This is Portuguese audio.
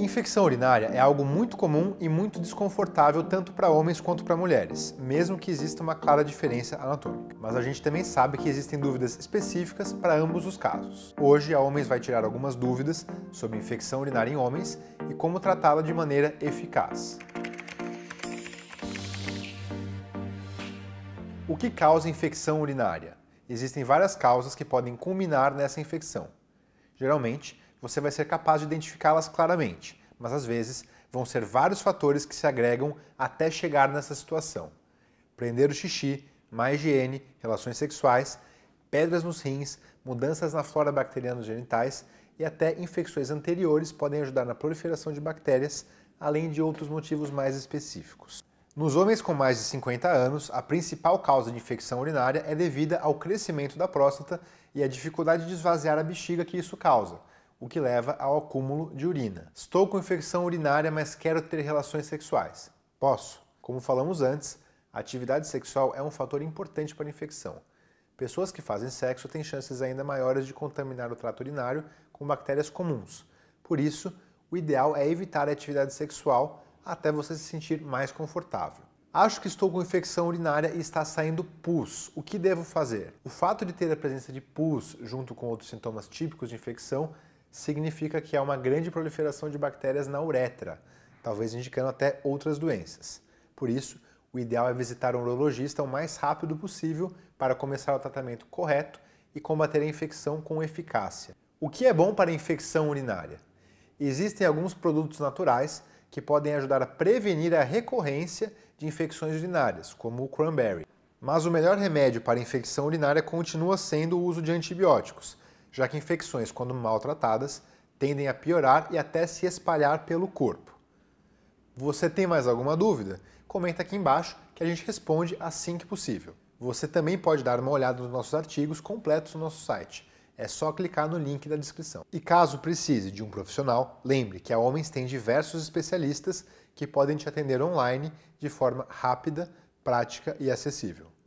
Infecção urinária é algo muito comum e muito desconfortável tanto para homens quanto para mulheres, mesmo que exista uma clara diferença anatômica. Mas a gente também sabe que existem dúvidas específicas para ambos os casos. Hoje a Homens vai tirar algumas dúvidas sobre infecção urinária em homens e como tratá-la de maneira eficaz. O que causa infecção urinária? Existem várias causas que podem culminar nessa infecção. Geralmente, você vai ser capaz de identificá-las claramente, mas às vezes vão ser vários fatores que se agregam até chegar nessa situação. Prender o xixi, má higiene, relações sexuais, pedras nos rins, mudanças na flora bacteriana nos genitais e até infecções anteriores podem ajudar na proliferação de bactérias, além de outros motivos mais específicos. Nos homens com mais de 50 anos, a principal causa de infecção urinária é devida ao crescimento da próstata e à dificuldade de esvaziar a bexiga que isso causa, o que leva ao acúmulo de urina. Estou com infecção urinária, mas quero ter relações sexuais. Posso? Como falamos antes, a atividade sexual é um fator importante para a infecção. Pessoas que fazem sexo têm chances ainda maiores de contaminar o trato urinário com bactérias comuns. Por isso, o ideal é evitar a atividade sexual até você se sentir mais confortável. Acho que estou com infecção urinária e está saindo pus. O que devo fazer? O fato de ter a presença de pus junto com outros sintomas típicos de infecção significa que há uma grande proliferação de bactérias na uretra, talvez indicando até outras doenças. Por isso, o ideal é visitar um urologista o mais rápido possível para começar o tratamento correto e combater a infecção com eficácia. O que é bom para a infecção urinária? Existem alguns produtos naturais que podem ajudar a prevenir a recorrência de infecções urinárias, como o cranberry. Mas o melhor remédio para a infecção urinária continua sendo o uso de antibióticos, já que infecções, quando maltratadas, tendem a piorar e até se espalhar pelo corpo. Você tem mais alguma dúvida? Comenta aqui embaixo que a gente responde assim que possível. Você também pode dar uma olhada nos nossos artigos completos no nosso site. É só clicar no link da descrição. E caso precise de um profissional, lembre que a Homens tem diversos especialistas que podem te atender online de forma rápida, prática e acessível.